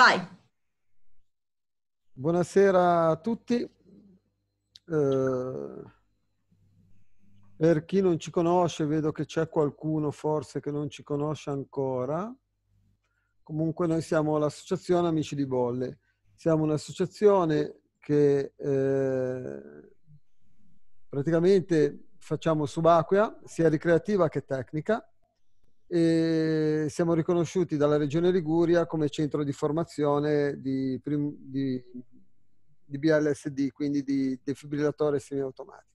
Vai. Buonasera a tutti. Eh, per chi non ci conosce, vedo che c'è qualcuno forse che non ci conosce ancora. Comunque noi siamo l'associazione Amici di Bolle. Siamo un'associazione che eh, praticamente facciamo subacquea, sia ricreativa che tecnica e siamo riconosciuti dalla Regione Liguria come centro di formazione di, di, di BLSD, quindi di defibrillatore semiautomatico.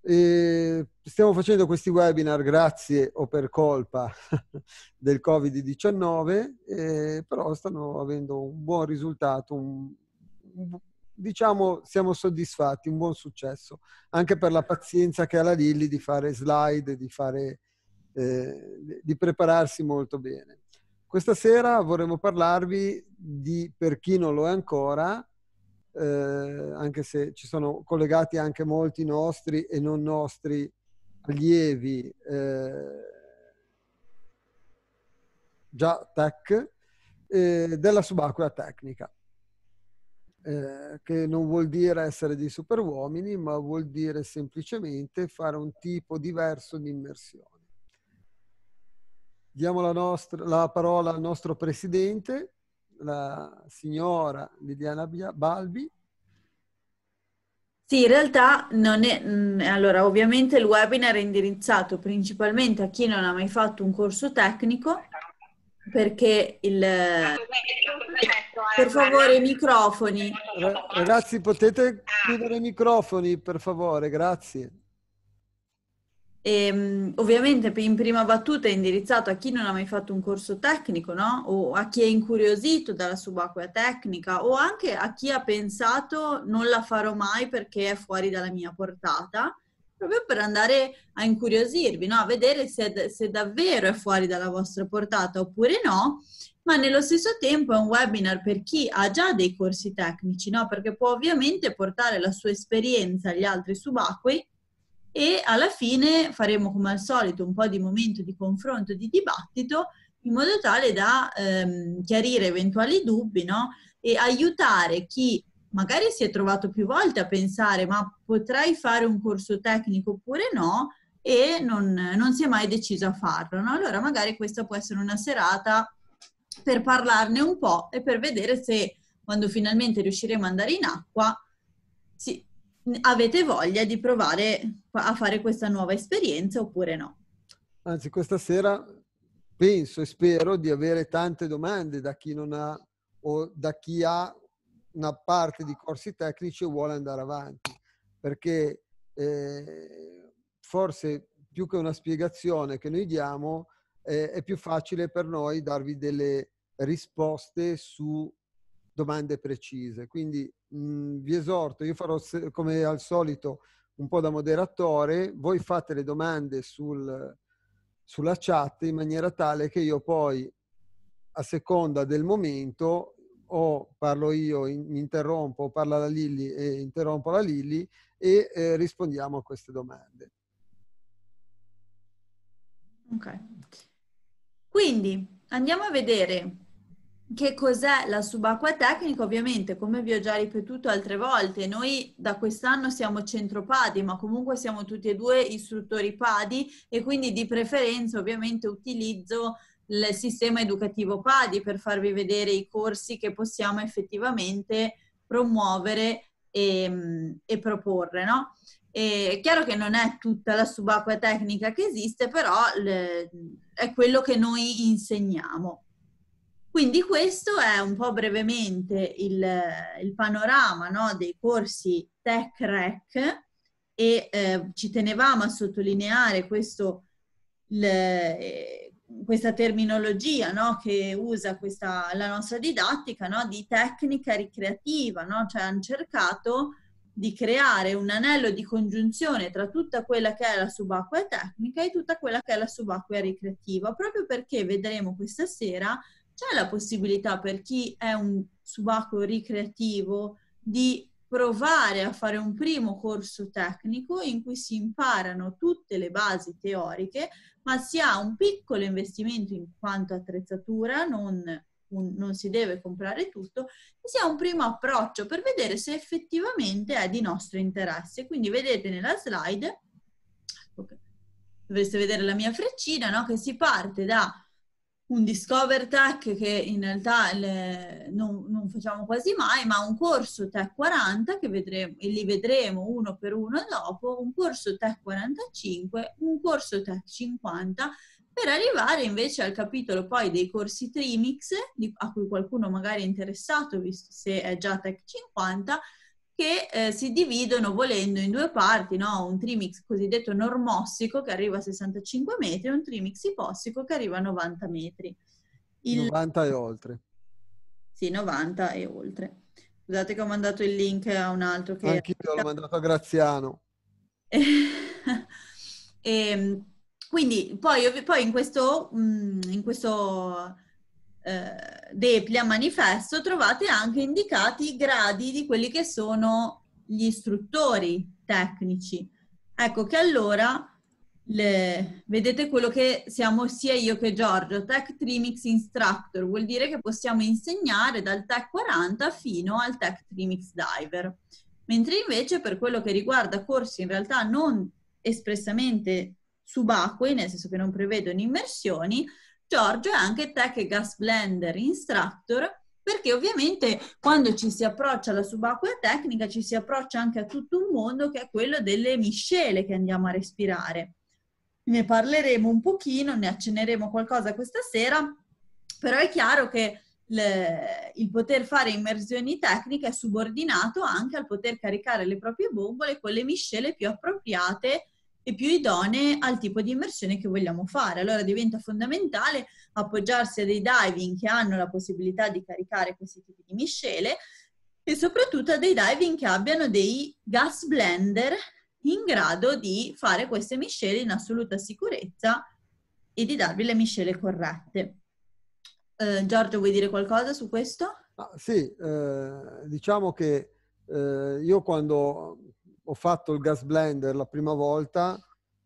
E stiamo facendo questi webinar grazie o per colpa del Covid-19, eh, però stanno avendo un buon risultato, un, un, diciamo siamo soddisfatti, un buon successo, anche per la pazienza che ha la Lilli di fare slide, di fare eh, di prepararsi molto bene. Questa sera vorremmo parlarvi di, per chi non lo è ancora, eh, anche se ci sono collegati anche molti nostri e non nostri allievi eh, già tech, eh, della subacquea tecnica, eh, che non vuol dire essere dei superuomini, ma vuol dire semplicemente fare un tipo diverso di immersione. Diamo la, nostra, la parola al nostro presidente, la signora Liliana Balbi. Sì, in realtà non è... Mm, allora, ovviamente il webinar è indirizzato principalmente a chi non ha mai fatto un corso tecnico, perché il... Per favore, i microfoni. Ragazzi, potete chiudere i microfoni, per favore, grazie. E, ehm, ovviamente in prima battuta è indirizzato a chi non ha mai fatto un corso tecnico, no? O a chi è incuriosito dalla subacquea tecnica o anche a chi ha pensato non la farò mai perché è fuori dalla mia portata, proprio per andare a incuriosirvi, no? A vedere se, se davvero è fuori dalla vostra portata oppure no. Ma nello stesso tempo è un webinar per chi ha già dei corsi tecnici, no? Perché può ovviamente portare la sua esperienza agli altri subacquei e alla fine faremo come al solito un po' di momento di confronto, di dibattito, in modo tale da ehm, chiarire eventuali dubbi no? e aiutare chi magari si è trovato più volte a pensare ma potrei fare un corso tecnico oppure no e non, non si è mai deciso a farlo. No? Allora magari questa può essere una serata per parlarne un po' e per vedere se quando finalmente riusciremo ad andare in acqua si, avete voglia di provare a fare questa nuova esperienza oppure no. Anzi, questa sera penso e spero di avere tante domande da chi non ha o da chi ha una parte di corsi tecnici e vuole andare avanti, perché eh, forse più che una spiegazione che noi diamo, eh, è più facile per noi darvi delle risposte su domande precise. Quindi mh, vi esorto, io farò come al solito un po' da moderatore, voi fate le domande sul, sulla chat in maniera tale che io poi a seconda del momento o parlo io, mi interrompo, parla la Lilli e interrompo la Lilli e eh, rispondiamo a queste domande. Ok. Quindi andiamo a vedere che cos'è la subacquea tecnica? Ovviamente, come vi ho già ripetuto altre volte, noi da quest'anno siamo centro padi, ma comunque siamo tutti e due istruttori padi e quindi di preferenza ovviamente utilizzo il sistema educativo padi per farvi vedere i corsi che possiamo effettivamente promuovere e, e proporre, no? E è chiaro che non è tutta la subacquea tecnica che esiste, però le, è quello che noi insegniamo. Quindi questo è un po' brevemente il, il panorama no, dei corsi Tech Rec e eh, ci tenevamo a sottolineare questo, le, eh, questa terminologia no, che usa questa, la nostra didattica no, di tecnica ricreativa, cioè hanno cercato di creare un anello di congiunzione tra tutta quella che è la subacquea tecnica e tutta quella che è la subacquea ricreativa, proprio perché vedremo questa sera c'è la possibilità per chi è un subacqueo ricreativo di provare a fare un primo corso tecnico in cui si imparano tutte le basi teoriche, ma si ha un piccolo investimento in quanto attrezzatura, non, un, non si deve comprare tutto, e si ha un primo approccio per vedere se effettivamente è di nostro interesse. Quindi vedete nella slide, okay, dovreste vedere la mia freccina, no? che si parte da un Discover Tech che in realtà le, non, non, facciamo quasi mai, ma un corso Tech 40 che vedremo, e li vedremo uno per uno dopo, un corso Tech 45, un corso Tech 50, per arrivare invece al capitolo poi dei corsi Trimix, a cui qualcuno magari è interessato, visto se è già Tech 50, che eh, si dividono volendo in due parti, no? un trimix cosiddetto normossico che arriva a 65 metri e un trimix ipossico che arriva a 90 metri. Il... 90 e oltre. Sì, 90 e oltre. Scusate che ho mandato il link a un altro che... Anch'io l'ho mandato a Graziano. e, ehm, quindi poi, poi in questo, mm, in questo eh, Deplia manifesto trovate anche indicati i gradi di quelli che sono gli istruttori tecnici. Ecco che allora le, vedete quello che siamo sia io che Giorgio, Tech Trimix Instructor, vuol dire che possiamo insegnare dal Tech 40 fino al Tech Trimix Diver. Mentre invece per quello che riguarda corsi in realtà non espressamente subacquei, nel senso che non prevedono immersioni, Giorgio è anche Tech Gas Blender Instructor perché ovviamente quando ci si approccia alla subacquea tecnica ci si approccia anche a tutto un mondo che è quello delle miscele che andiamo a respirare. Ne parleremo un pochino, ne accenneremo qualcosa questa sera, però è chiaro che le, il poter fare immersioni tecniche è subordinato anche al poter caricare le proprie bombole con le miscele più appropriate e più idonee al tipo di immersione che vogliamo fare. Allora diventa fondamentale appoggiarsi a dei diving che hanno la possibilità di caricare questi tipi di miscele e soprattutto a dei diving che abbiano dei gas blender in grado di fare queste miscele in assoluta sicurezza e di darvi le miscele corrette. Eh, Giorgio, vuoi dire qualcosa su questo? Ah, sì, eh, diciamo che eh, io quando ho fatto il gas blender la prima volta,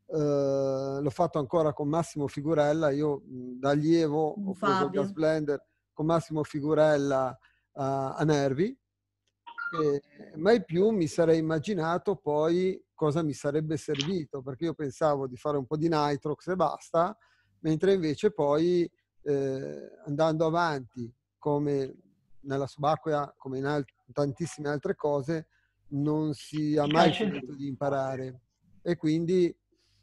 eh, l'ho fatto ancora con Massimo Figurella, io da allievo Fabio. ho fatto il gas blender con Massimo Figurella a, a Nervi, e mai più mi sarei immaginato poi cosa mi sarebbe servito, perché io pensavo di fare un po' di nitrox e basta, mentre invece poi eh, andando avanti come nella subacquea, come in alt- tantissime altre cose, non si ha mai finito di imparare e quindi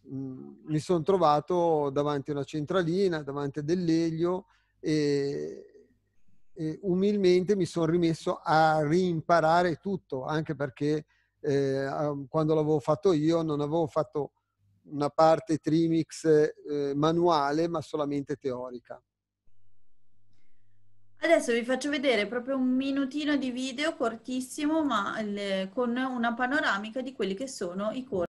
mh, mi sono trovato davanti a una centralina, davanti a dell'elio e, e umilmente mi sono rimesso a rimparare tutto, anche perché eh, quando l'avevo fatto io non avevo fatto una parte trimix eh, manuale ma solamente teorica. Adesso vi faccio vedere proprio un minutino di video cortissimo, ma le, eh, con una panoramica di quelli che sono i corsi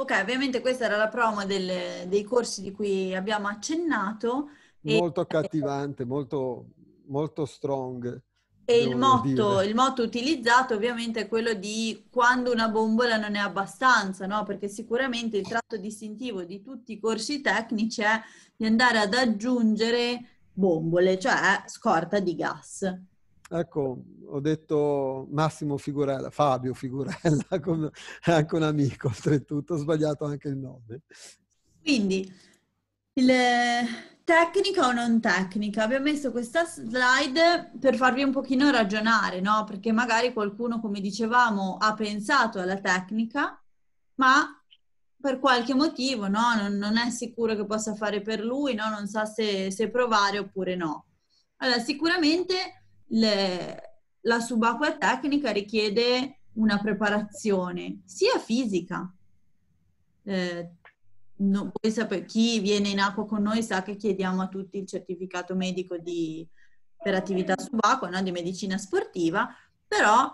Ok, ovviamente questa era la promo del, dei corsi di cui abbiamo accennato. Molto accattivante, molto, molto strong. E il motto, il motto, utilizzato ovviamente è quello di quando una bombola non è abbastanza, no? perché sicuramente il tratto distintivo di tutti i corsi tecnici è di andare ad aggiungere bombole, cioè scorta di gas. Ecco, ho detto Massimo Figurella, Fabio Figurella, con, anche un amico oltretutto, ho sbagliato anche il nome. Quindi, il tecnica o non tecnica? Abbiamo messo questa slide per farvi un pochino ragionare, no? Perché magari qualcuno, come dicevamo, ha pensato alla tecnica, ma per qualche motivo, no? Non, non è sicuro che possa fare per lui, no? Non sa se, se provare oppure no. Allora, sicuramente le, la subacquea tecnica richiede una preparazione sia fisica. Eh, no, voi sapete, chi viene in acqua con noi sa che chiediamo a tutti il certificato medico di, per attività subacquea, no? di medicina sportiva, però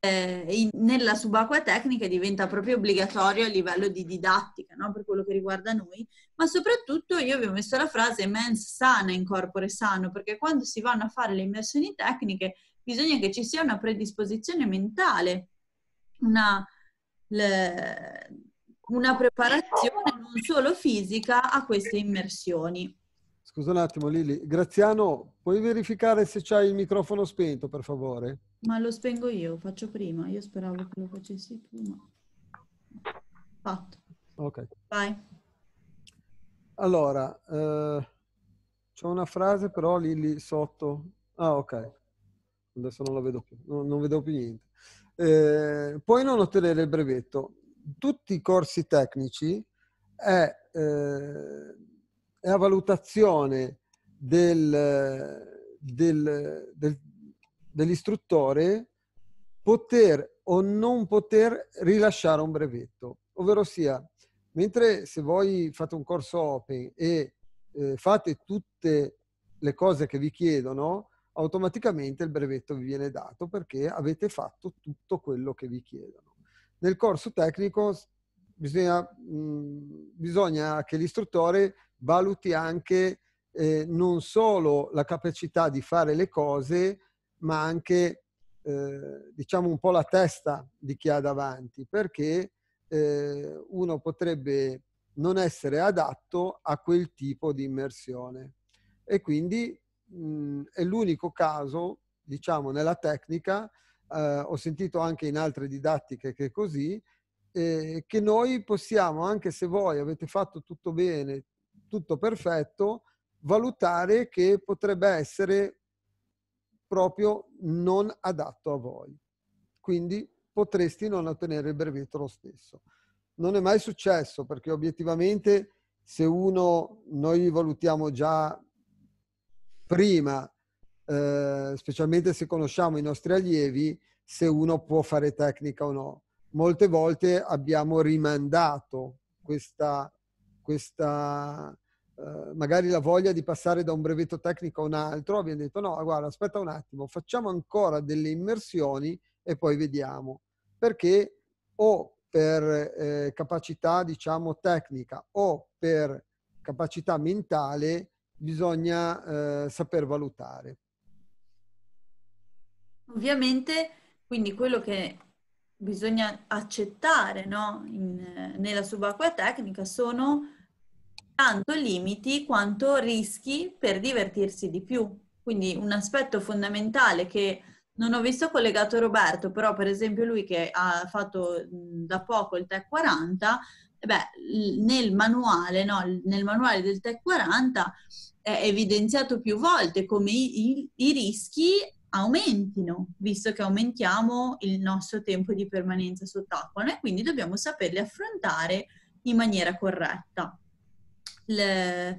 eh, in, nella subacquea tecnica diventa proprio obbligatorio a livello di didattica, no? per quello che riguarda noi, ma soprattutto io vi ho messo la frase mens sana in corpore sano, perché quando si vanno a fare le immersioni tecniche bisogna che ci sia una predisposizione mentale, una, le, una preparazione non solo fisica a queste immersioni. Scusa un attimo Lili, Graziano, puoi verificare se c'hai il microfono spento per favore? Ma lo spengo io, faccio prima. Io speravo che lo facessi tu, Fatto. Ok. Vai. Allora, eh, c'è una frase però lì, lì sotto. Ah, ok. Adesso non la vedo più, non, non vedo più niente. Eh, puoi non ottenere il brevetto. Tutti i corsi tecnici è, eh, è a valutazione del, del, del dell'istruttore poter o non poter rilasciare un brevetto, ovvero sia, mentre se voi fate un corso open e eh, fate tutte le cose che vi chiedono, automaticamente il brevetto vi viene dato perché avete fatto tutto quello che vi chiedono. Nel corso tecnico bisogna, mh, mm, bisogna che l'istruttore valuti anche eh, non solo la capacità di fare le cose, ma anche eh, diciamo un po' la testa di chi ha davanti, perché eh, uno potrebbe non essere adatto a quel tipo di immersione. E quindi mh, è l'unico caso, diciamo, nella tecnica, eh, ho sentito anche in altre didattiche che è così, eh, che noi possiamo, anche se voi avete fatto tutto bene, tutto perfetto, valutare che potrebbe essere proprio non adatto a voi. Quindi potresti non ottenere il brevetto lo stesso. Non è mai successo perché obiettivamente se uno, noi valutiamo già prima, eh, specialmente se conosciamo i nostri allievi, se uno può fare tecnica o no. Molte volte abbiamo rimandato questa, questa eh, magari la voglia di passare da un brevetto tecnico a un altro, abbiamo detto no, guarda, aspetta un attimo, facciamo ancora delle immersioni e poi vediamo. Perché o per eh, capacità, diciamo, tecnica o per capacità mentale bisogna eh, saper valutare. Ovviamente, quindi quello che bisogna accettare no? In, nella subacquea tecnica sono tanto limiti quanto rischi per divertirsi di più. Quindi un aspetto fondamentale che non ho visto collegato Roberto, però per esempio lui che ha fatto da poco il TEC 40, eh beh, nel manuale, no, nel manuale del TEC 40 è evidenziato più volte come i, i, i, rischi aumentino, visto che aumentiamo il nostro tempo di permanenza sott'acqua, e quindi dobbiamo saperli affrontare in maniera corretta il,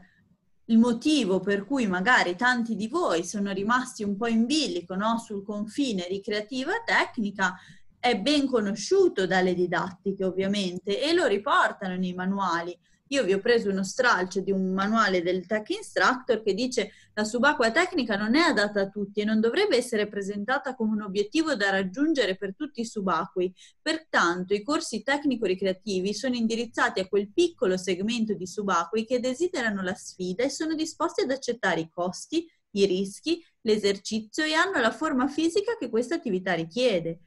il motivo per cui magari tanti di voi sono rimasti un po' in bilico no? sul confine ricreativa e tecnica è ben conosciuto dalle didattiche ovviamente e lo riportano nei manuali. Io vi ho preso uno stralcio di un manuale del Tech Instructor che dice la subacquea tecnica non è adatta a tutti e non dovrebbe essere presentata come un obiettivo da raggiungere per tutti i subacquei. Pertanto i corsi tecnico-ricreativi sono indirizzati a quel piccolo segmento di subacquei che desiderano la sfida e sono disposti ad accettare i costi, i rischi, l'esercizio e hanno la forma fisica che questa attività richiede.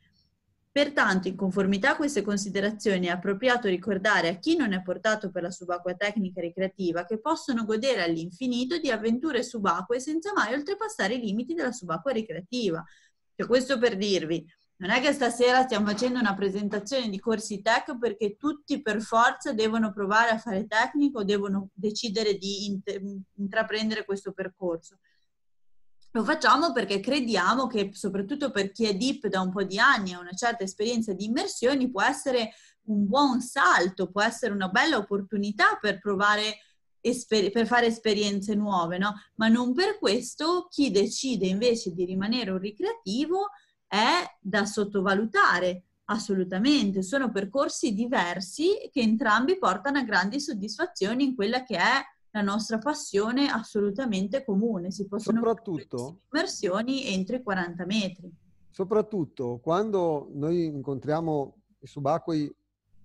Pertanto, in conformità a queste considerazioni, è appropriato ricordare a chi non è portato per la subacquea tecnica ricreativa che possono godere all'infinito di avventure subacquee senza mai oltrepassare i limiti della subacquea ricreativa. Cioè, questo per dirvi, non è che stasera stiamo facendo una presentazione di corsi tech perché tutti per forza devono provare a fare tecnico, devono decidere di intraprendere questo percorso lo facciamo perché crediamo che, soprattutto per chi è deep da un po' di anni e ha una certa esperienza di immersioni, può essere un buon salto, può essere una bella opportunità per provare Esper- per fare esperienze nuove, no? Ma non per questo chi decide invece di rimanere un ricreativo è da sottovalutare, assolutamente. Sono percorsi diversi che entrambi portano a grandi soddisfazioni in quella che è la nostra passione assolutamente comune. Si possono fare immersioni entro i 40 metri. Soprattutto quando noi incontriamo i subacquei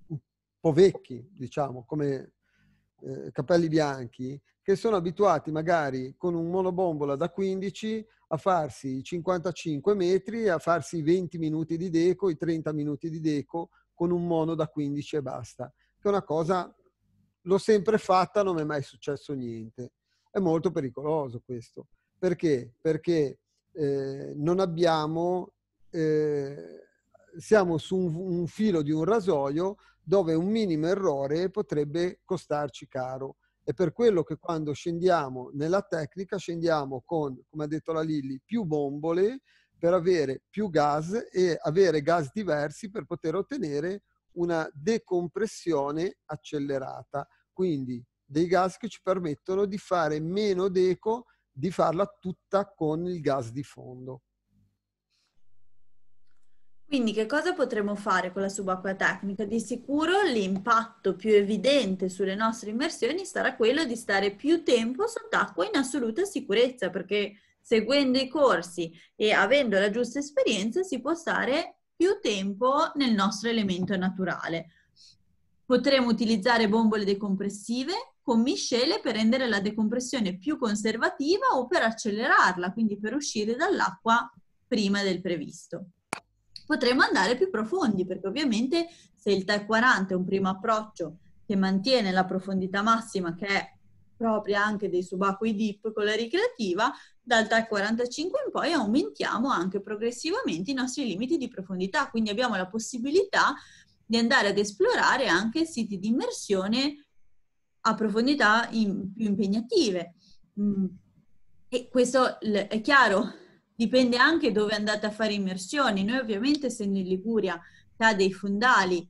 un po' vecchi, diciamo, come eh, capelli bianchi, che sono abituati magari con un monobombola da 15 a farsi 55 metri, a farsi i 20 minuti di deco, i 30 minuti di deco con un mono da 15 e basta, che è una cosa l'ho sempre fatta, non mi è mai successo niente. È molto pericoloso questo. Perché? Perché eh, non abbiamo, eh, siamo su un, un filo di un rasoio dove un minimo errore potrebbe costarci caro. È per quello che quando scendiamo nella tecnica scendiamo con, come ha detto la Lilli, più bombole per avere più gas e avere gas diversi per poter ottenere una decompressione accelerata, quindi dei gas che ci permettono di fare meno deco, di farla tutta con il gas di fondo. Quindi che cosa potremmo fare con la subacquea tecnica? Di sicuro l'impatto più evidente sulle nostre immersioni sarà quello di stare più tempo sott'acqua in assoluta sicurezza, perché seguendo i corsi e avendo la giusta esperienza si può stare più tempo nel nostro elemento naturale. Potremo utilizzare bombole decompressive con miscele per rendere la decompressione più conservativa o per accelerarla, quindi per uscire dall'acqua prima del previsto. Potremmo andare più profondi perché ovviamente se il TAC 40 è un primo approccio che mantiene la profondità massima che è propria anche dei subacquei dip con la ricreativa, dal 45 in poi aumentiamo anche progressivamente i nostri limiti di profondità, quindi abbiamo la possibilità di andare ad esplorare anche siti di immersione a profondità in, più impegnative. Mm. E questo è chiaro, dipende anche dove andate a fare immersioni. Noi ovviamente essendo in Liguria, che ha dei fondali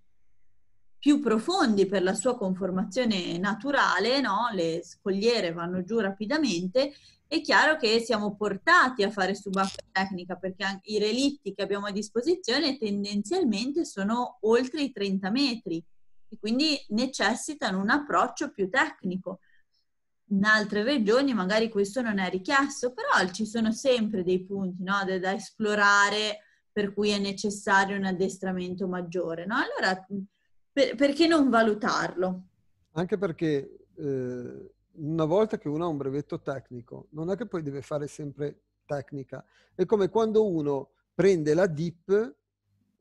più profondi per la sua conformazione naturale, no? le scogliere vanno giù rapidamente, è chiaro che siamo portati a fare subacquea tecnica perché i relitti che abbiamo a disposizione tendenzialmente sono oltre i 30 metri e quindi necessitano un approccio più tecnico. In altre regioni magari questo non è richiesto, però ci sono sempre dei punti no? da, da esplorare per cui è necessario un addestramento maggiore. No? Allora per, perché non valutarlo? Anche perché eh, una volta che uno ha un brevetto tecnico, non è che poi deve fare sempre tecnica. È come quando uno prende la DIP,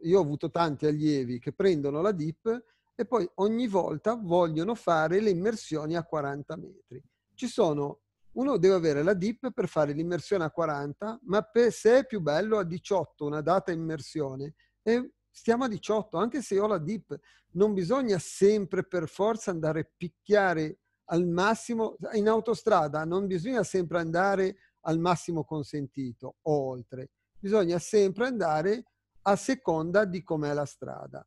io ho avuto tanti allievi che prendono la DIP e poi ogni volta vogliono fare le immersioni a 40 metri. Ci sono, uno deve avere la DIP per fare l'immersione a 40, ma per, se è più bello a 18 una data immersione, e stiamo a 18, anche se ho la dip, non bisogna sempre per forza andare a picchiare al massimo in autostrada, non bisogna sempre andare al massimo consentito o oltre, bisogna sempre andare a seconda di com'è la strada.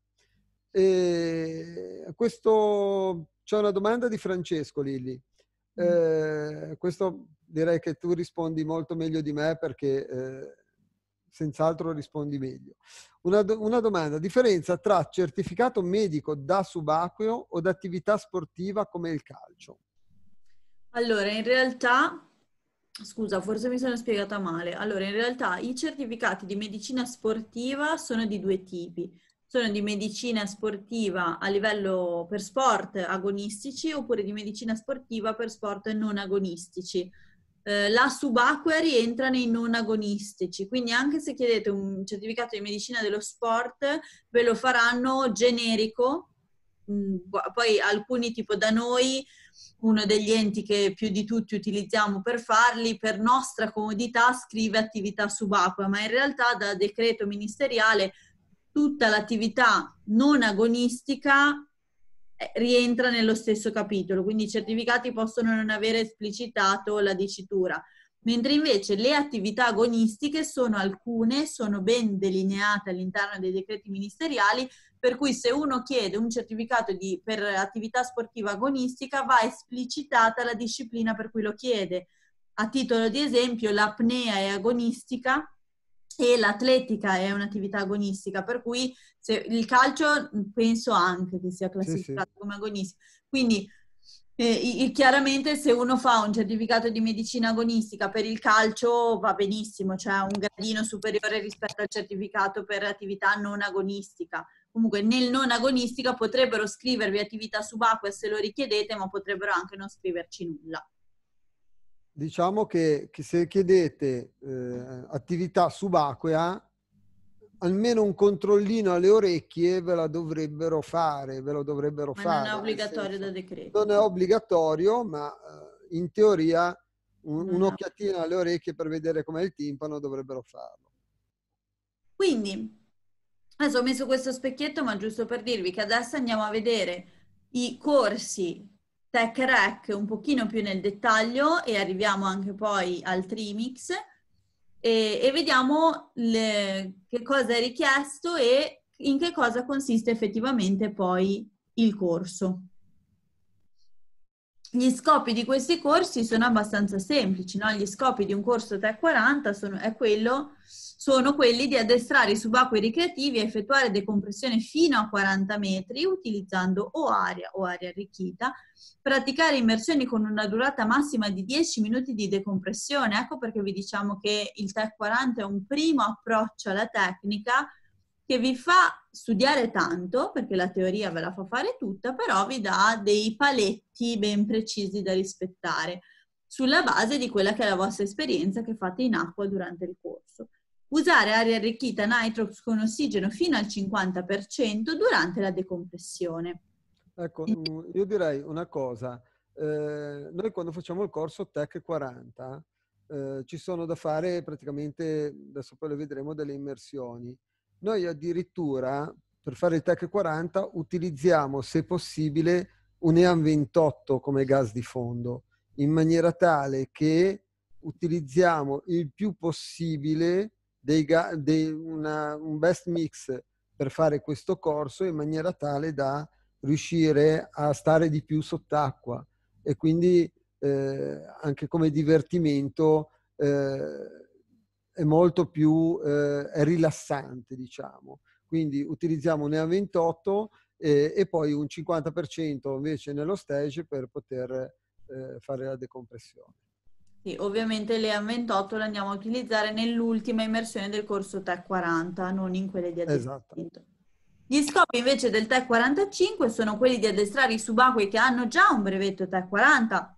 E questo c'è una domanda di Francesco Lilli. Mm. Eh, questo direi che tu rispondi molto meglio di me perché eh, senz'altro rispondi meglio. Una, do- una, domanda, differenza tra certificato medico da subacqueo o da attività sportiva come il calcio? Allora, in realtà, scusa, forse mi sono spiegata male. Allora, in realtà i certificati di medicina sportiva sono di due tipi. Sono di medicina sportiva a livello per sport agonistici oppure di medicina sportiva per sport non agonistici. Eh, la subacquea rientra nei non agonistici, quindi anche se chiedete un certificato di medicina dello sport, ve lo faranno generico, mm, poi alcuni tipo da noi uno degli enti che più di tutti utilizziamo per farli, per nostra comodità scrive attività subacquea, ma in realtà da decreto ministeriale tutta l'attività non agonistica eh, rientra nello stesso capitolo, quindi i certificati possono non avere esplicitato la dicitura, mentre invece le attività agonistiche sono alcune, sono ben delineate all'interno dei decreti ministeriali, per cui se uno chiede un certificato di, per attività sportiva agonistica va esplicitata la disciplina per cui lo chiede. A titolo di esempio, l'apnea è agonistica e l'atletica è un'attività agonistica, per cui se, il calcio penso anche che sia classificato sì, sì. come agonistica. Quindi eh, chiaramente se uno fa un certificato di medicina agonistica per il calcio va benissimo, cioè un gradino superiore rispetto al certificato per attività non agonistica. Comunque nel non agonistica potrebbero scrivervi attività subacquea se lo richiedete, ma potrebbero anche non scriverci nulla diciamo che, che se chiedete eh, attività subacquea, almeno un controllino alle orecchie ve la dovrebbero fare, ve lo dovrebbero ma fare. Non è obbligatorio da decreto. Non è obbligatorio, ma eh, in teoria un, un'occhiatina alle orecchie per vedere com'è il timpano dovrebbero farlo. Quindi, adesso ho messo questo specchietto, ma giusto per dirvi che adesso andiamo a vedere i corsi Tech Rec un pochino più nel dettaglio e arriviamo anche poi al Trimix e, e vediamo le, che cosa è richiesto e in che cosa consiste effettivamente poi il corso gli scopi di questi corsi sono abbastanza semplici, no? gli scopi di un corso TEC 40 sono, quello, sono, quelli di addestrare i subacquei ricreativi a effettuare decompressione fino a 40 metri utilizzando o aria o aria arricchita, praticare immersioni con una durata massima di 10 minuti di decompressione, ecco perché vi diciamo che il TEC 40 è un primo approccio alla tecnica, che vi fa studiare tanto, perché la teoria ve la fa fare tutta, però vi dà dei paletti ben precisi da rispettare sulla base di quella che è la vostra esperienza che fate in acqua durante il corso. Usare aria arricchita nitrox con ossigeno fino al 50% durante la decompressione. Ecco, mm, io direi una cosa. Eh, noi quando facciamo il corso TEC 40 eh, ci sono da fare praticamente, adesso poi lo vedremo, delle immersioni. Noi addirittura per fare il TEC 40 utilizziamo, se possibile, un EAN 28 come gas di fondo, in maniera tale che utilizziamo il più possibile dei ga- dei una, un best mix per fare questo corso in maniera tale da riuscire a stare di più sott'acqua e quindi eh, anche come divertimento eh, è molto più eh, è rilassante, diciamo. Quindi utilizziamo un EA28 e, eh, e, poi un 50% invece nello stage per poter eh, fare la decompressione. Sì, ovviamente l'EA28 lo andiamo a utilizzare nell'ultima immersione del corso TEC 40, non in quelle di addestramento. Esatto. Gli scopi invece del TEC 45 sono quelli di addestrare i subacquei che hanno già un brevetto TEC 40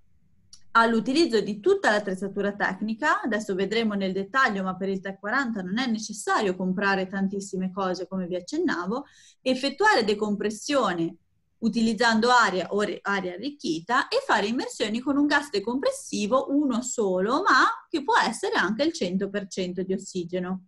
all'utilizzo di tutta l'attrezzatura tecnica, adesso vedremo nel dettaglio, ma per il TEC 40 non è necessario comprare tantissime cose come vi accennavo, effettuare decompressione utilizzando aria o aria arricchita e fare immersioni con un gas decompressivo, uno solo, ma che può essere anche il 100% di ossigeno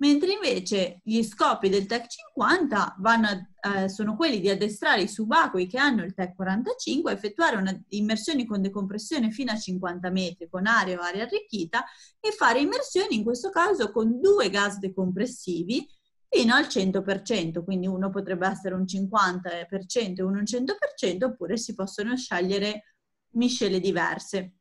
mentre invece gli scopi del TEC 50 a, eh, sono quelli di addestrare i subacquei che hanno il TEC 45 a effettuare una, immersioni con decompressione fino a 50 metri con aria o aria arricchita e fare immersioni in questo caso con due gas decompressivi fino al 100%, quindi uno potrebbe essere un 50% e uno un 100% oppure si possono scegliere miscele diverse.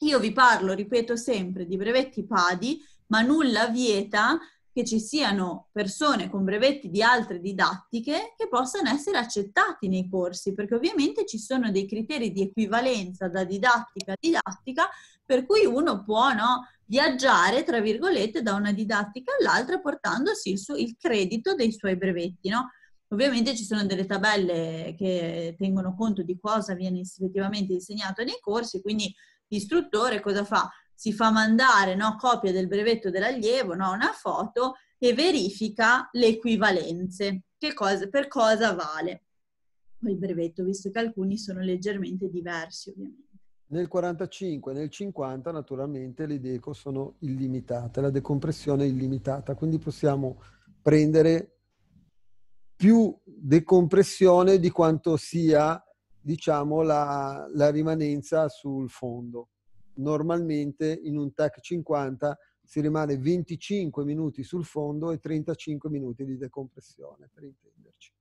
Io vi parlo, ripeto sempre, di brevetti padi, ma nulla vieta che ci siano persone con brevetti di altre didattiche che possano essere accettati nei corsi, perché ovviamente ci sono dei criteri di equivalenza da didattica a didattica, per cui uno può no, viaggiare, tra virgolette, da una didattica all'altra portandosi il, suo, il credito dei suoi brevetti. No? Ovviamente ci sono delle tabelle che tengono conto di cosa viene effettivamente insegnato nei corsi, quindi l'istruttore cosa fa? si fa mandare no, copia del brevetto dell'allievo, no, una foto e verifica le equivalenze, cosa, per cosa vale il brevetto, visto che alcuni sono leggermente diversi ovviamente. Nel 45 e nel 50 naturalmente le DECO sono illimitate, la decompressione è illimitata, quindi possiamo prendere più decompressione di quanto sia diciamo, la, la rimanenza sul fondo normalmente in un TAC 50 si rimane 25 minuti sul fondo e 35 minuti di decompressione, per intenderci.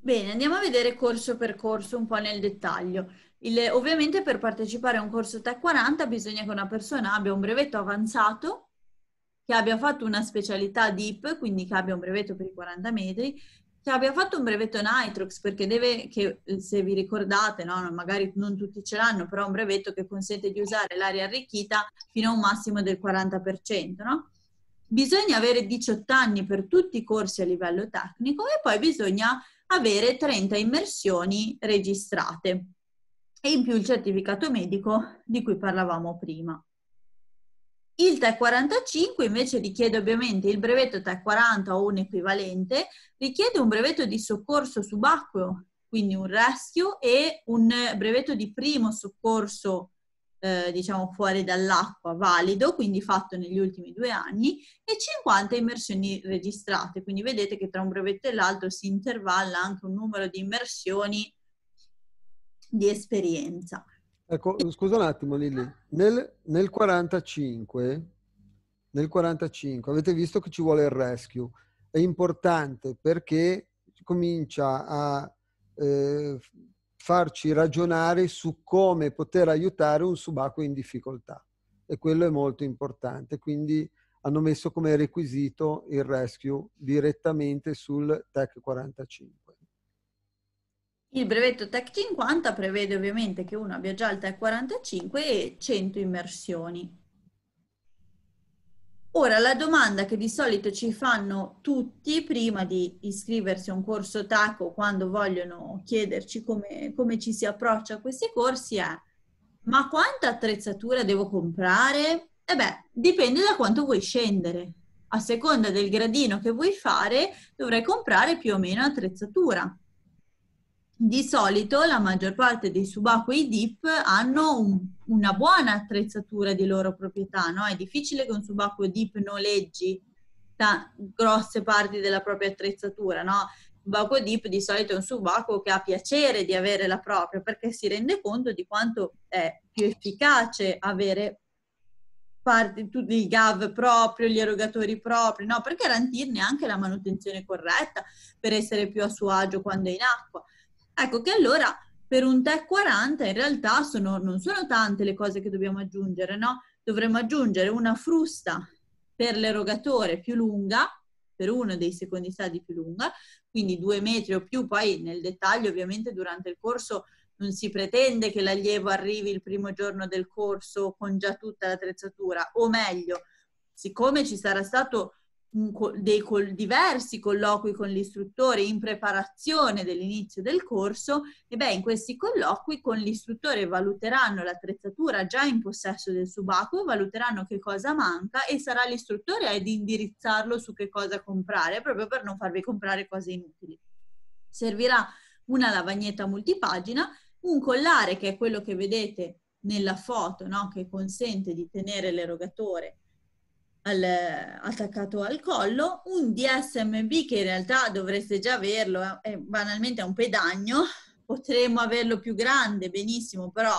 Bene, andiamo a vedere corso per corso un po' nel dettaglio. Il, ovviamente per partecipare a un corso TAC 40 bisogna che una persona abbia un brevetto avanzato, che abbia fatto una specialità DIP, quindi che abbia un brevetto per i 40 metri, cioè, abbiamo fatto un brevetto Nitrox perché deve, che, eh, se vi ricordate, no? magari non tutti ce l'hanno, però è un brevetto che consente di usare l'aria arricchita fino a un massimo del 40%. No? Bisogna avere 18 anni per tutti i corsi a livello tecnico e poi bisogna avere 30 immersioni registrate e in più il certificato medico di cui parlavamo prima. Il TAE 45 invece richiede ovviamente il brevetto TAE 40 o un equivalente, richiede un brevetto di soccorso subacqueo, quindi un rescue e un brevetto di primo soccorso eh, diciamo fuori dall'acqua valido, quindi fatto negli ultimi due anni, e 50 immersioni registrate. Quindi vedete che tra un brevetto e l'altro si intervalla anche un numero di immersioni di esperienza. Ecco, scusa un attimo Lilli, nel, nel, 45, nel 45 avete visto che ci vuole il rescue, è importante perché comincia a eh, farci ragionare su come poter aiutare un subacqueo in difficoltà e quello è molto importante, quindi hanno messo come requisito il rescue direttamente sul TEC 45. Il brevetto Tech 50 prevede ovviamente che uno abbia già il Tech 45 e 100 immersioni. Ora, la domanda che di solito ci fanno tutti prima di iscriversi a un corso TAC o quando vogliono chiederci come, come ci si approccia a questi corsi è ma quanta attrezzatura devo comprare? E beh, dipende da quanto vuoi scendere. A seconda del gradino che vuoi fare, dovrai comprare più o meno attrezzatura di solito la maggior parte dei subacquei deep hanno un, una buona attrezzatura di loro proprietà, no? È difficile che un subacqueo deep noleggi ta- grosse parti della propria attrezzatura, no? Subacqueo deep di solito è un subacqueo che ha piacere di avere la propria perché si rende conto di quanto è più efficace avere parti, tutti i GAV proprio, gli erogatori propri, no? Per garantirne anche la manutenzione corretta, per essere più a suo agio quando è in acqua Ecco che allora per un TEC 40 in realtà sono, non sono tante le cose che dobbiamo aggiungere, no? Dovremmo aggiungere una frusta per l'erogatore più lunga, per uno dei secondi stadi più lunga, quindi due metri o più, poi nel dettaglio ovviamente durante il corso non si pretende che l'allievo arrivi il primo giorno del corso con già tutta l'attrezzatura, o meglio, siccome ci sarà stato dei col- diversi colloqui con l'istruttore in preparazione dell'inizio del corso, e beh, in questi colloqui con l'istruttore valuteranno l'attrezzatura già in possesso del subacqueo, valuteranno che cosa manca e sarà l'istruttore ad indirizzarlo su che cosa comprare, proprio per non farvi comprare cose inutili. Servirà una lavagnetta multipagina, un collare che è quello che vedete nella foto, no? che consente di tenere l'erogatore al, attaccato al collo, un DSMB che in realtà dovreste già averlo, è, banalmente è un pedagno, potremmo averlo più grande, benissimo, però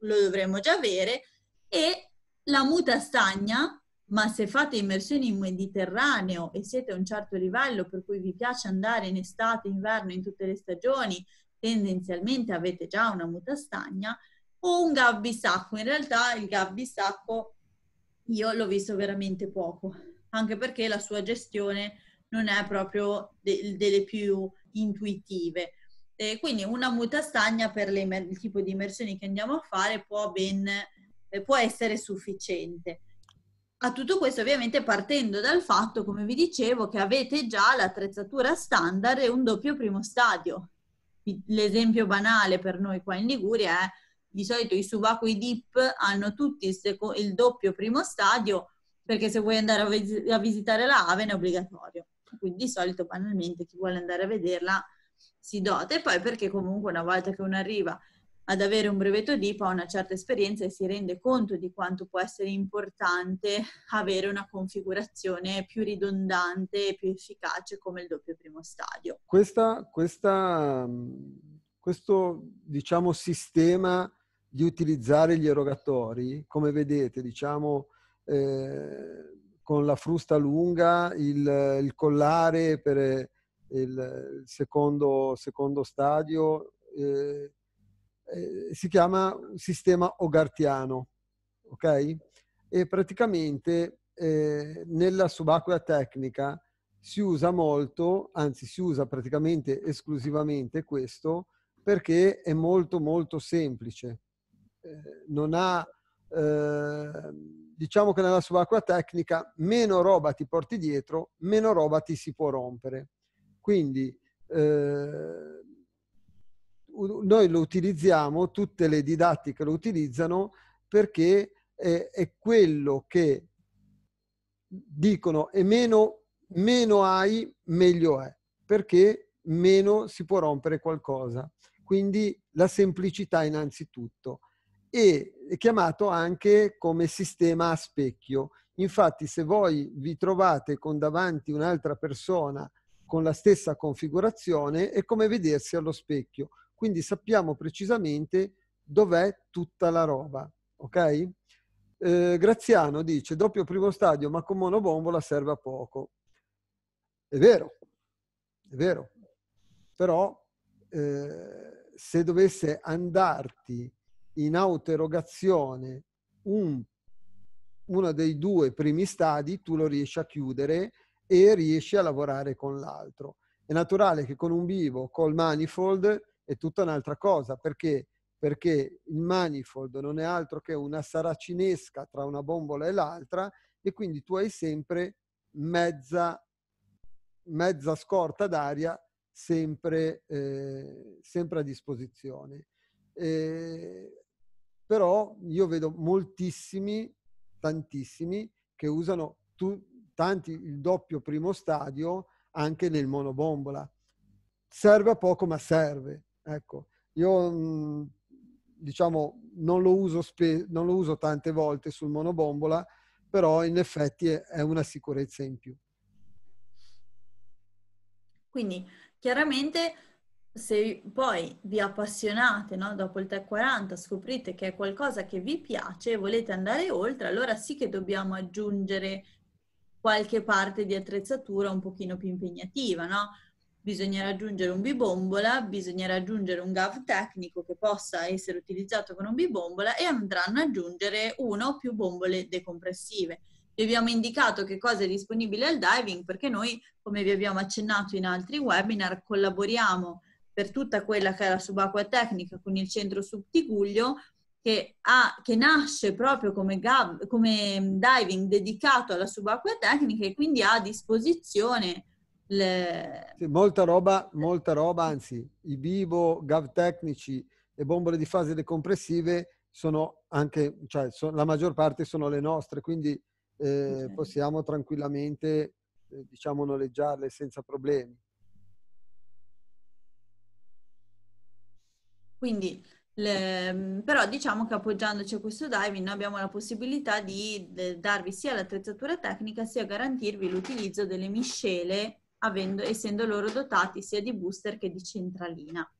lo dovremmo già avere, e la muta stagna, ma se fate immersioni in Mediterraneo e siete a un certo livello per cui vi piace andare in estate, inverno, in tutte le stagioni, tendenzialmente avete già una muta stagna, o un gabbisacco. In realtà il gabbisacco io l'ho visto veramente poco, anche perché la sua gestione non è proprio de- delle più intuitive. E quindi una muta stagna per immer- il tipo di immersioni che andiamo a fare può, ben, eh, può essere sufficiente. A tutto questo ovviamente partendo dal fatto, come vi dicevo, che avete già l'attrezzatura standard e un doppio primo stadio. L'esempio banale per noi qua in Liguria è di solito i subacquei dip hanno tutti il, seco- il doppio primo stadio perché se vuoi andare a, vis- a visitare la Haven è obbligatorio. Quindi di solito banalmente chi vuole andare a vederla si dota e poi perché comunque una volta che uno arriva ad avere un brevetto DIP ha una certa esperienza e si rende conto di quanto può essere importante avere una configurazione più ridondante e più efficace come il doppio primo stadio. Questa, questa, questo diciamo, sistema di utilizzare gli erogatori, come vedete, diciamo, eh, con la frusta lunga, il, il collare per eh, il secondo, secondo stadio, eh, eh, si chiama sistema ogartiano, ok? E praticamente eh, nella subacquea tecnica si usa molto, anzi si usa praticamente esclusivamente questo, perché è molto molto semplice eh, non ha, eh, diciamo che nella subacquea tecnica, meno roba ti porti dietro, meno roba ti si può rompere. Quindi eh, noi lo utilizziamo, tutte le didattiche lo utilizzano perché è, è quello che dicono e meno, meno hai, meglio è, perché meno si può rompere qualcosa. Quindi la semplicità innanzitutto e è chiamato anche come sistema a specchio. Infatti se voi vi trovate con davanti un'altra persona con la stessa configurazione è come vedersi allo specchio. Quindi sappiamo precisamente dov'è tutta la roba, ok? Eh, Graziano dice doppio primo stadio ma con monobombola serve a poco. È vero, è vero, però eh, se dovesse andarti in autoerogazione un, uno dei due primi stadi, tu lo riesci a chiudere e riesci a lavorare con l'altro. È naturale che con un vivo, col manifold, è tutta un'altra cosa, perché? Perché il manifold non è altro che una saracinesca tra una bombola e l'altra e quindi tu hai sempre mezza, mezza scorta d'aria sempre, eh, sempre a disposizione. Eh, però io vedo moltissimi, tantissimi, che usano tu, tanti il doppio primo stadio anche nel monobombola. Serve a poco, ma serve. Ecco, io diciamo non lo, uso spe- non lo uso tante volte sul monobombola, però in effetti è una sicurezza in più. Quindi chiaramente se poi vi appassionate no? dopo il Tech 40, scoprite che è qualcosa che vi piace e volete andare oltre, allora sì che dobbiamo aggiungere qualche parte di attrezzatura un pochino più impegnativa, no? Bisognerà aggiungere un bibombola, bisognerà aggiungere un gav tecnico che possa essere utilizzato con un bibombola e andranno ad aggiungere uno o più bombole decompressive. Vi abbiamo indicato che cosa è disponibile al diving perché noi, come vi abbiamo accennato in altri webinar, collaboriamo per tutta quella che è la subacquea tecnica con il centro subtiguglio che, ha, che nasce proprio come, gab, come, diving dedicato alla subacquea tecnica e quindi ha a disposizione le... Sì, molta roba, molta roba, anzi i bivo, gav tecnici, le bombole di fase decompressive sono anche, cioè so, la maggior parte sono le nostre, quindi eh, possiamo tranquillamente eh, diciamo noleggiarle senza problemi. Quindi, le, però diciamo che appoggiandoci a questo diving noi abbiamo la possibilità di darvi sia l'attrezzatura tecnica sia garantirvi l'utilizzo delle miscele avendo, essendo loro dotati sia di booster che di centralina.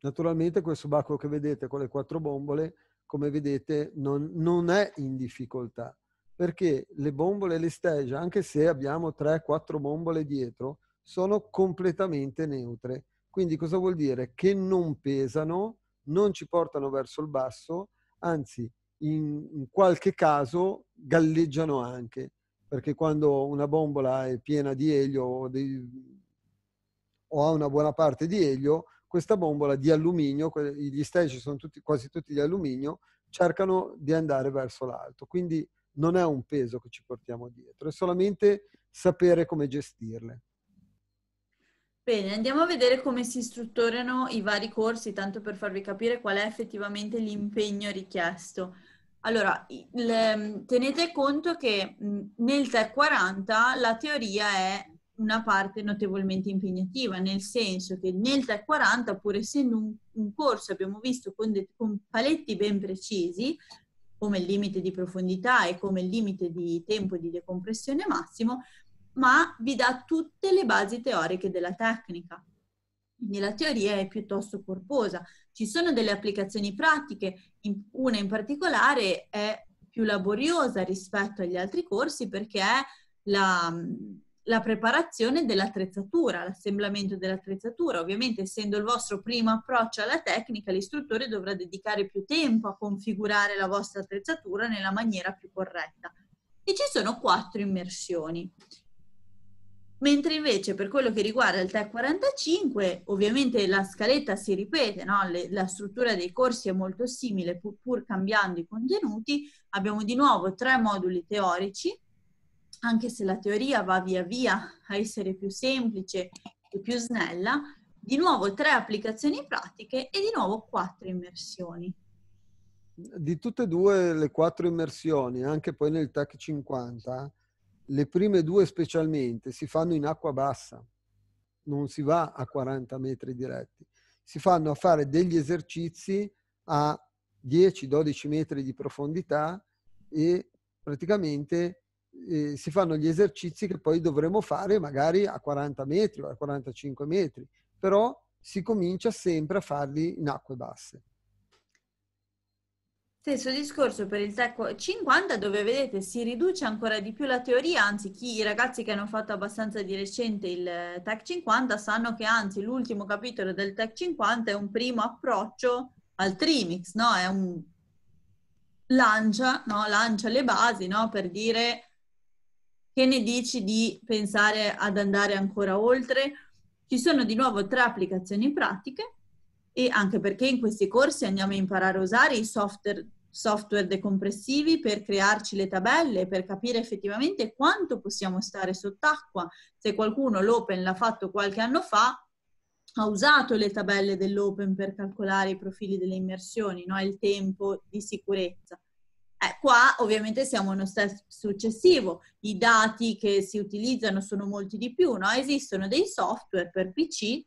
Naturalmente questo bacco che vedete con le quattro bombole, come vedete, non, non è in difficoltà perché le bombole e le stage, anche se abbiamo 3-4 bombole dietro, sono completamente neutre quindi cosa vuol dire? Che non pesano, non ci portano verso il basso, anzi in, qualche caso galleggiano anche, perché quando una bombola è piena di elio o, di, o ha una buona parte di elio, questa bombola di alluminio, gli stage sono tutti, quasi tutti di alluminio, cercano di andare verso l'alto. Quindi non è un peso che ci portiamo dietro, è solamente sapere come gestirle. Bene, andiamo a vedere come si strutturano i vari corsi, tanto per farvi capire qual è effettivamente l'impegno richiesto. Allora, il, ehm, tenete conto che nel TEC 40 la teoria è una parte notevolmente impegnativa, nel senso che nel TEC 40, pur essendo un, un corso, abbiamo visto con, de, con paletti ben precisi, come il limite di profondità e come il limite di tempo di decompressione massimo, ma vi dà tutte le basi teoriche della tecnica. Quindi la teoria è piuttosto corposa. Ci sono delle applicazioni pratiche, una in particolare è più laboriosa rispetto agli altri corsi perché è la, la preparazione dell'attrezzatura, l'assemblamento dell'attrezzatura. Ovviamente, essendo il vostro primo approccio alla tecnica, l'istruttore dovrà dedicare più tempo a configurare la vostra attrezzatura nella maniera più corretta. E ci sono quattro immersioni. Mentre invece per quello che riguarda il TEC 45, ovviamente la scaletta si ripete, no? Le, la struttura dei corsi è molto simile pur, pur cambiando i contenuti, abbiamo di nuovo tre moduli teorici, anche se la teoria va via via a essere più semplice e più snella, di nuovo tre applicazioni pratiche e di nuovo quattro immersioni. Di tutte e due le quattro immersioni, anche poi nel TEC 50, le prime due specialmente si fanno in acqua bassa, non si va a 40 metri diretti, si fanno a fare degli esercizi a 10-12 metri di profondità e praticamente eh, si fanno gli esercizi che poi dovremo fare magari a 40 metri o a 45 metri, però si comincia sempre a farli in acque basse. Stesso discorso per il TEC 50 dove vedete si riduce ancora di più la teoria, anzi chi, i ragazzi che hanno fatto abbastanza di recente il TEC 50 sanno che anzi l'ultimo capitolo del TEC 50 è un primo approccio al Trimix, no? È un lancia, no? lancia le basi no? per dire che ne dici di pensare ad andare ancora oltre. Ci sono di nuovo tre applicazioni pratiche e anche perché in questi corsi andiamo a imparare a usare i software, software decompressivi per crearci le tabelle, per capire effettivamente quanto possiamo stare sott'acqua. Se qualcuno l'Open l'ha fatto qualche anno fa, ha usato le tabelle dell'Open per calcolare i profili delle immersioni, no? il tempo di sicurezza. Eh, qua ovviamente siamo a uno step successivo, i dati che si utilizzano sono molti di più, no? esistono dei software per PC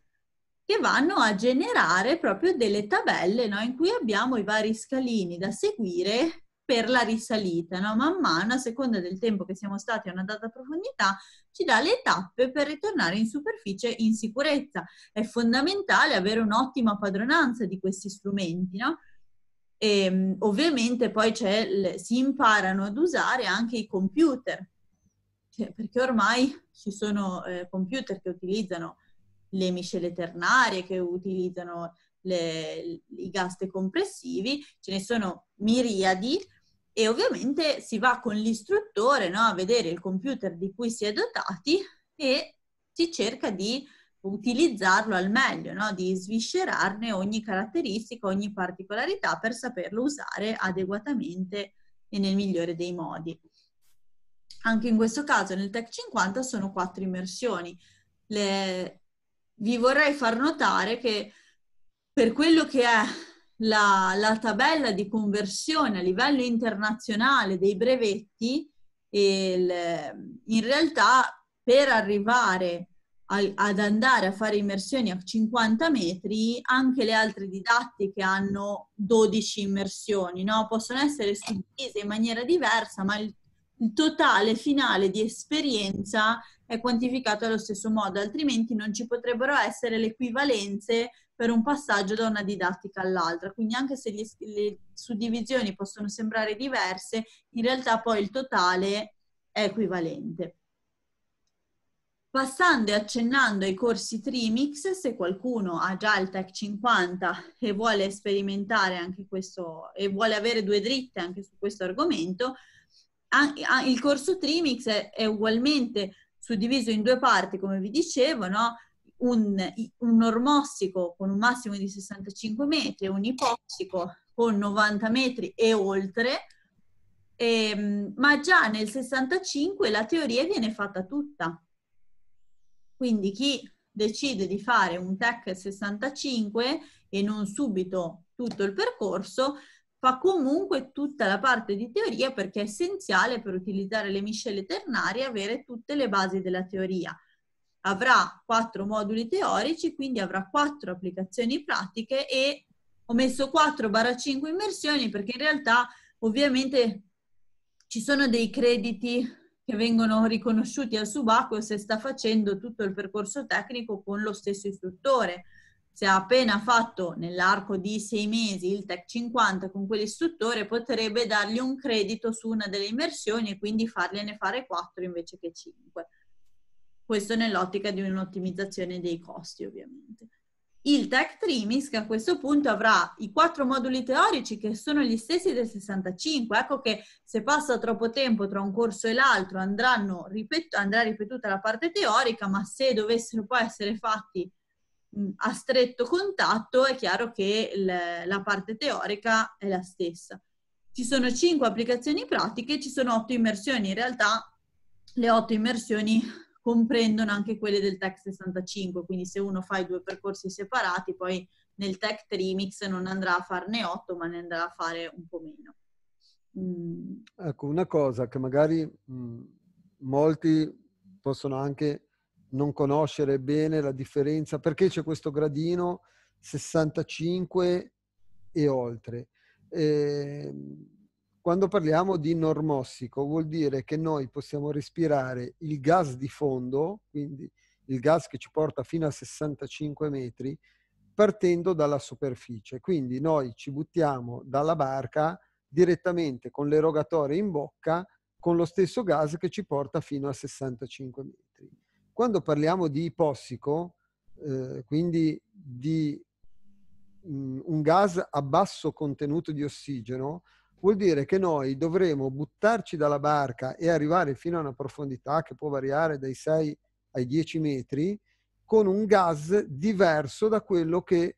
che vanno a generare proprio delle tabelle no? in cui abbiamo i vari scalini da seguire per la risalita. No? Man mano, a seconda del tempo che siamo stati a una data profondità, ci dà le tappe per ritornare in superficie in sicurezza. È fondamentale avere un'ottima padronanza di questi strumenti, no? E, ehm, ovviamente poi si imparano ad usare anche i computer, cioè, perché ormai ci sono eh, computer che utilizzano le miscele ternarie, che utilizzano le, i gas compressivi, ce ne sono miriadi e ovviamente si va con l'istruttore no, a vedere il computer di cui si è dotati e si cerca di utilizzarlo al meglio, no? di sviscerarne ogni caratteristica, ogni particolarità per saperlo usare adeguatamente e nel migliore dei modi. Anche in questo caso nel Tech 50 sono quattro immersioni. Le, vi vorrei far notare che per quello che è la, la tabella di conversione a livello internazionale dei brevetti, il, in realtà per arrivare a, ad andare a fare immersioni a 50 metri, anche le altre didattiche hanno 12 immersioni, no? possono essere suddivise in maniera diversa, ma il, il totale finale di esperienza è quantificato allo stesso modo, altrimenti non ci potrebbero essere le equivalenze per un passaggio da una didattica all'altra. Quindi anche se gli, le suddivisioni possono sembrare diverse, in realtà poi il totale è equivalente. Passando e accennando ai corsi Trimix, se qualcuno ha già il Tech 50 e vuole sperimentare anche questo e vuole avere due dritte anche su questo argomento, il corso Trimix è, ugualmente suddiviso in due parti, come vi dicevo, no? un, un ormossico con un massimo di 65 metri e un ipossico con 90 metri e oltre, ehm, ma già nel 65 la teoria viene fatta tutta. Quindi chi decide di fare un TEC 65 e non subito tutto il percorso, fa comunque tutta la parte di teoria perché è essenziale per utilizzare le miscele ternarie avere tutte le basi della teoria. Avrà quattro moduli teorici, quindi avrà quattro applicazioni pratiche e ho messo 4-5 immersioni perché in realtà ovviamente ci sono dei crediti che vengono riconosciuti al subacqueo se sta facendo tutto il percorso tecnico con lo stesso istruttore se ha appena fatto nell'arco di sei mesi il Tech 50 con quell'istruttore, potrebbe dargli un credito su una delle immersioni e quindi fargliene fare quattro invece che cinque. Questo nell'ottica di un'ottimizzazione dei costi, ovviamente. Il Tech Trimis, che a questo punto avrà i quattro moduli teorici che sono gli stessi del 65, ecco che se passa troppo tempo tra un corso e l'altro andrà ripetuta la parte teorica, ma se dovessero poi essere fatti Mm, a stretto contatto è chiaro che l- la parte teorica è la stessa. Ci sono cinque applicazioni pratiche, ci sono otto immersioni, in realtà le otto immersioni comprendono anche quelle del TEC 65, quindi se uno fa i due percorsi separati, poi nel TEC Trimix non andrà a farne otto, ma ne andrà a fare un po' meno. Mm. Ecco, una cosa che magari mh, mm, molti possono anche non conoscere bene la differenza, perché c'è questo gradino 65 e oltre. Eh, quando parliamo di normossico vuol dire che noi possiamo respirare il gas di fondo, quindi il gas che ci porta fino a 65 metri, partendo dalla superficie. Quindi noi ci buttiamo dalla barca direttamente con l'erogatore in bocca con lo stesso gas che ci porta fino a 65 metri. Quando parliamo di ipossico, eh, quindi di mh, mm, un gas a basso contenuto di ossigeno, vuol dire che noi dovremo buttarci dalla barca e arrivare fino a una profondità che può variare dai 6 ai 10 metri con un gas diverso da quello che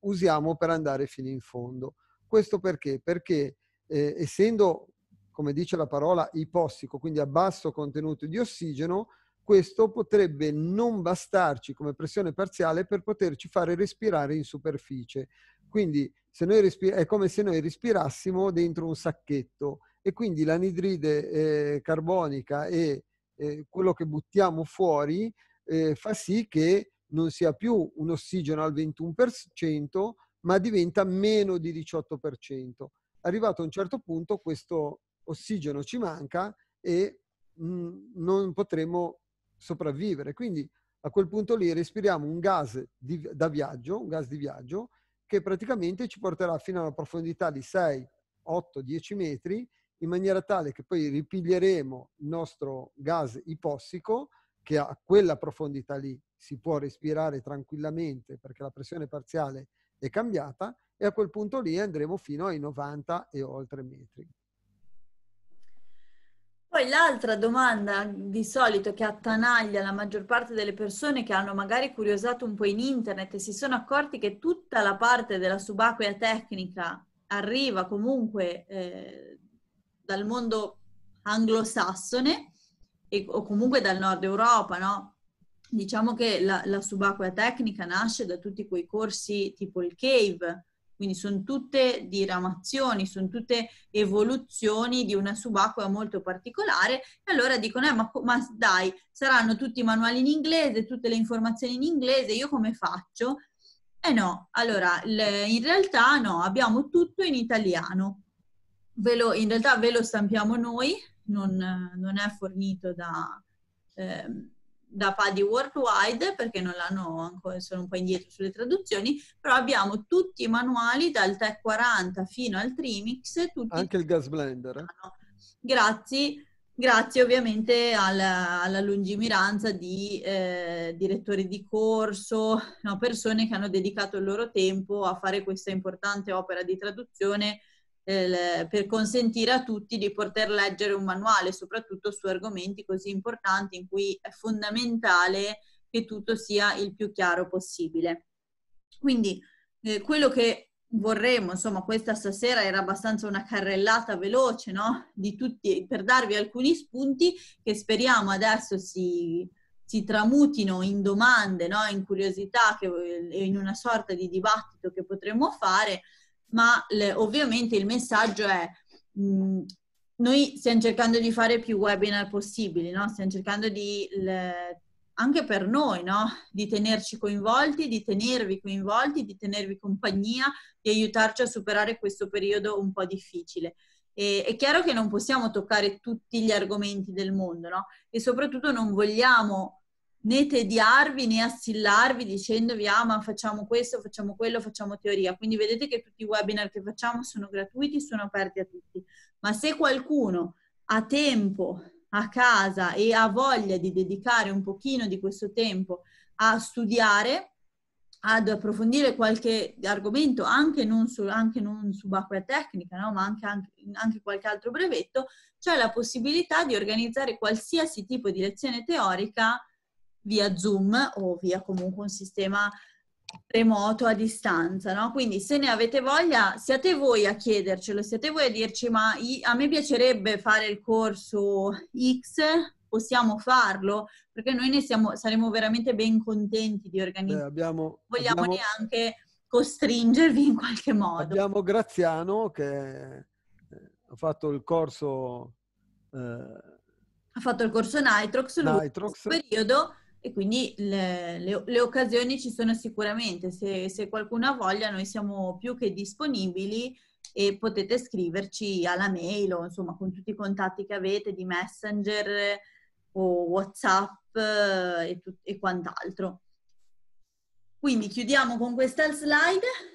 usiamo per andare fino in fondo. Questo perché? Perché eh, essendo, come dice la parola, ipossico, quindi a basso contenuto di ossigeno, questo potrebbe non bastarci come pressione parziale per poterci fare respirare in superficie. Quindi respi- è come se noi respirassimo dentro un sacchetto e quindi l'anidride eh, carbonica e eh, quello che buttiamo fuori eh, fa sì che non sia più un ossigeno al 21%, ma diventa meno di 18%. Arrivato a un certo punto questo ossigeno ci manca e mh, mm, non potremo sopravvivere. Quindi a quel punto lì respiriamo un gas di, da viaggio, un gas di viaggio, che praticamente ci porterà fino a una profondità di 6, 8, 10 metri, in maniera tale che poi ripiglieremo il nostro gas ipossico, che a quella profondità lì si può respirare tranquillamente perché la pressione parziale è cambiata, e a quel punto lì andremo fino ai 90 e oltre metri. Poi l'altra domanda di solito che attanaglia la maggior parte delle persone che hanno magari curiosato un po' in internet e si sono accorti che tutta la parte della subacquea tecnica arriva comunque eh, dal mondo anglosassone e, o comunque dal nord Europa, no? Diciamo che la, la subacquea tecnica nasce da tutti quei corsi tipo il cave, quindi sono tutte diramazioni, sono tutte evoluzioni di una subacquea molto particolare. E allora dicono, eh, ma, ma dai, saranno tutti i manuali in inglese, tutte le informazioni in inglese, io come faccio? Eh no, allora, le, in realtà no, abbiamo tutto in italiano. Lo, in realtà ve lo stampiamo noi, non, non è fornito da... Eh, da Paddy Worldwide perché non l'hanno ancora, sono un po' indietro sulle traduzioni, però abbiamo tutti i manuali dal Tech 40 fino al Trimix. Anche il Gas Blender. Eh? Ah, grazie, grazie ovviamente alla, alla lungimiranza di eh, direttori di corso, no, persone che hanno dedicato il loro tempo a fare questa importante opera di traduzione eh, per consentire a tutti di poter leggere un manuale, soprattutto su argomenti così importanti in cui è fondamentale che tutto sia il più chiaro possibile. Quindi eh, quello che vorremmo, insomma, questa stasera era abbastanza una carrellata veloce, no? Di tutti, per darvi alcuni spunti che speriamo adesso si, si tramutino in domande, no? in curiosità e eh, in una sorta di dibattito che potremmo fare ma le, ovviamente il messaggio è mh, mm, noi stiamo cercando di fare più webinar possibili, no? stiamo cercando di, le, anche per noi, no? di tenerci coinvolti, di tenervi coinvolti, di tenervi compagnia, di aiutarci a superare questo periodo un po' difficile. E, è chiaro che non possiamo toccare tutti gli argomenti del mondo no? e soprattutto non vogliamo né tediarvi né assillarvi dicendovi ah ma facciamo questo, facciamo quello, facciamo teoria. Quindi vedete che tutti i webinar che facciamo sono gratuiti, sono aperti a tutti. Ma se qualcuno ha tempo a casa e ha voglia di dedicare un pochino di questo tempo a studiare, ad approfondire qualche argomento, anche non, su, anche non subacquea tecnica, no? ma anche, anche, anche, qualche altro brevetto, c'è la possibilità di organizzare qualsiasi tipo di lezione teorica via Zoom o via comunque un sistema remoto a distanza, no? Quindi se ne avete voglia, siate voi a chiedercelo, siate voi a dirci ma a me piacerebbe fare il corso X, possiamo farlo? Perché noi ne siamo, saremo veramente ben contenti di organizzare. Abbiamo, Vogliamo abbiamo, neanche costringervi in qualche modo. Abbiamo Graziano che eh, ha fatto il corso... Eh, ha fatto il corso Nitrox, Nitrox. periodo e quindi le, le, le, occasioni ci sono sicuramente. Se, se, qualcuno ha voglia, noi siamo più che disponibili e potete scriverci alla mail o insomma con tutti i contatti che avete di Messenger o WhatsApp eh, e, tut- e quant'altro. Quindi chiudiamo con questa slide.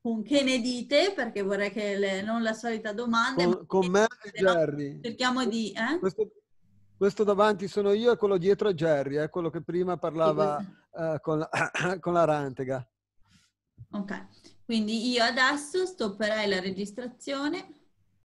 Con che ne dite? Perché vorrei che le, non la solita domanda. Con, con me e Jerry. Cerchiamo di... Eh? Questo questo davanti sono io e quello dietro è Jerry, è eh, quello che prima parlava eh, con, la, con la Rantega. Ok, quindi io adesso stopperei la registrazione.